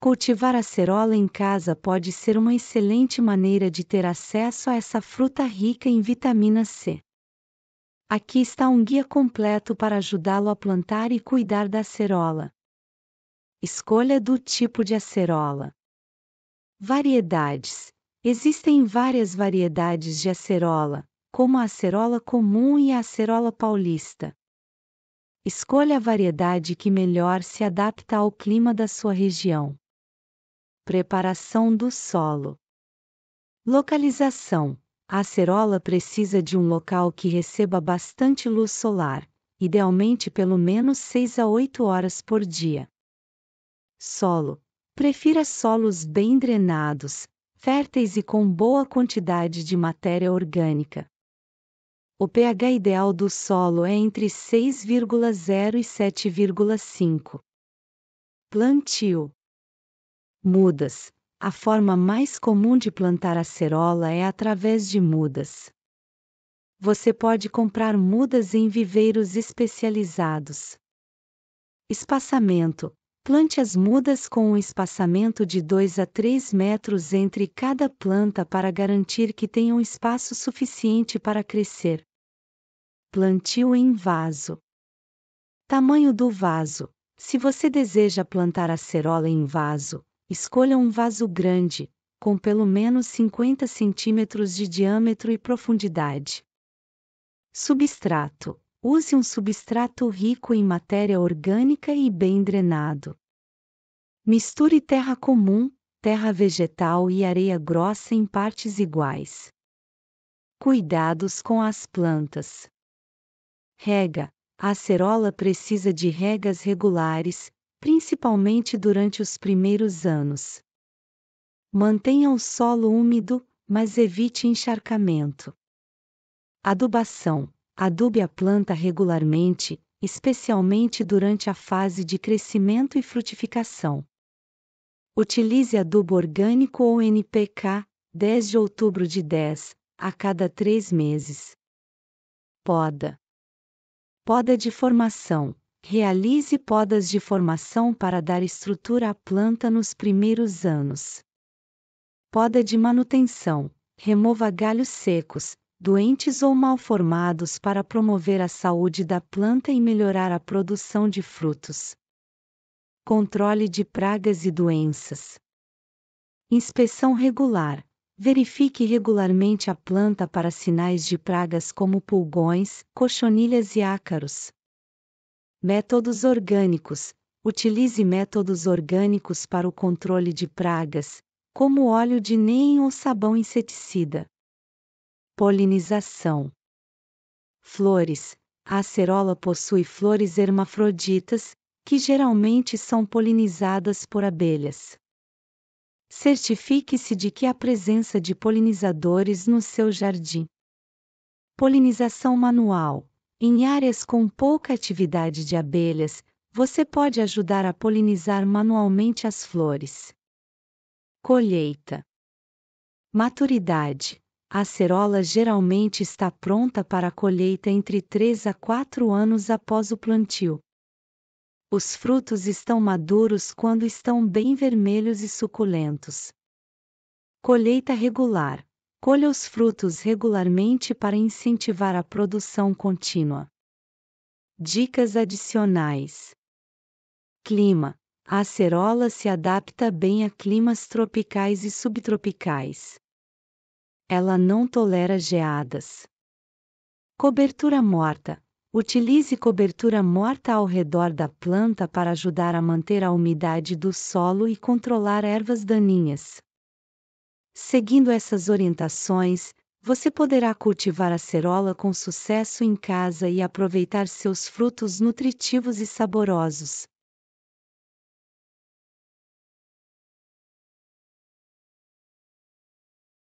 Cultivar a cerola em casa pode ser uma excelente maneira de ter acesso a essa fruta rica em vitamina C. Aqui está um guia completo para ajudá-lo a plantar e cuidar da acerola. Escolha do tipo de acerola. Variedades: Existem várias variedades de acerola, como a acerola comum e a acerola paulista. Escolha a variedade que melhor se adapta ao clima da sua região. Preparação do solo. Localização: A acerola precisa de um local que receba bastante luz solar, idealmente pelo menos 6 a 8 horas por dia. Solo: Prefira solos bem drenados, férteis e com boa quantidade de matéria orgânica. O pH ideal do solo é entre 6,0 e 7,5. Plantio: Mudas. A forma mais comum de plantar a cerola é através de mudas. Você pode comprar mudas em viveiros especializados. Espaçamento. Plante as mudas com um espaçamento de 2 a 3 metros entre cada planta para garantir que tenham espaço suficiente para crescer. Plantio em vaso. Tamanho do vaso. Se você deseja plantar a cerola em vaso, Escolha um vaso grande, com pelo menos 50 centímetros de diâmetro e profundidade. Substrato: Use um substrato rico em matéria orgânica e bem drenado. Misture terra comum, terra vegetal e areia grossa em partes iguais. Cuidados com as plantas. Rega: A acerola precisa de regas regulares, principalmente durante os primeiros anos. Mantenha o solo úmido, mas evite encharcamento. Adubação: adube a planta regularmente, especialmente durante a fase de crescimento e frutificação. Utilize adubo orgânico ou NPK, 10 de outubro de 10, a cada 3 meses. Poda. Poda de formação. Realize podas de formação para dar estrutura à planta nos primeiros anos. Poda de manutenção. Remova galhos secos, doentes ou mal formados para promover a saúde da planta e melhorar a produção de frutos. Controle de pragas e doenças. Inspeção regular. Verifique regularmente a planta para sinais de pragas como pulgões, cochonilhas e ácaros. Métodos orgânicos. Utilize métodos orgânicos para o controle de pragas, como óleo de neem ou sabão inseticida. Polinização. Flores. A acerola possui flores hermafroditas, que geralmente são polinizadas por abelhas. Certifique-se de que há presença de polinizadores no seu jardim. Polinização manual. Em áreas com pouca atividade de abelhas, você pode ajudar a polinizar manualmente as flores. Colheita. Maturidade. A acerola geralmente está pronta para a colheita entre 3 a 4 anos após o plantio. Os frutos estão maduros quando estão bem vermelhos e suculentos. Colheita regular colha os frutos regularmente para incentivar a produção contínua. Dicas adicionais: Clima: A acerola se adapta bem a climas tropicais e subtropicais. Ela não tolera geadas. Cobertura morta: Utilize cobertura morta ao redor da planta para ajudar a manter a umidade do solo e controlar ervas daninhas. Seguindo essas orientações, você poderá cultivar a cerola com sucesso em casa e aproveitar seus frutos nutritivos e saborosos,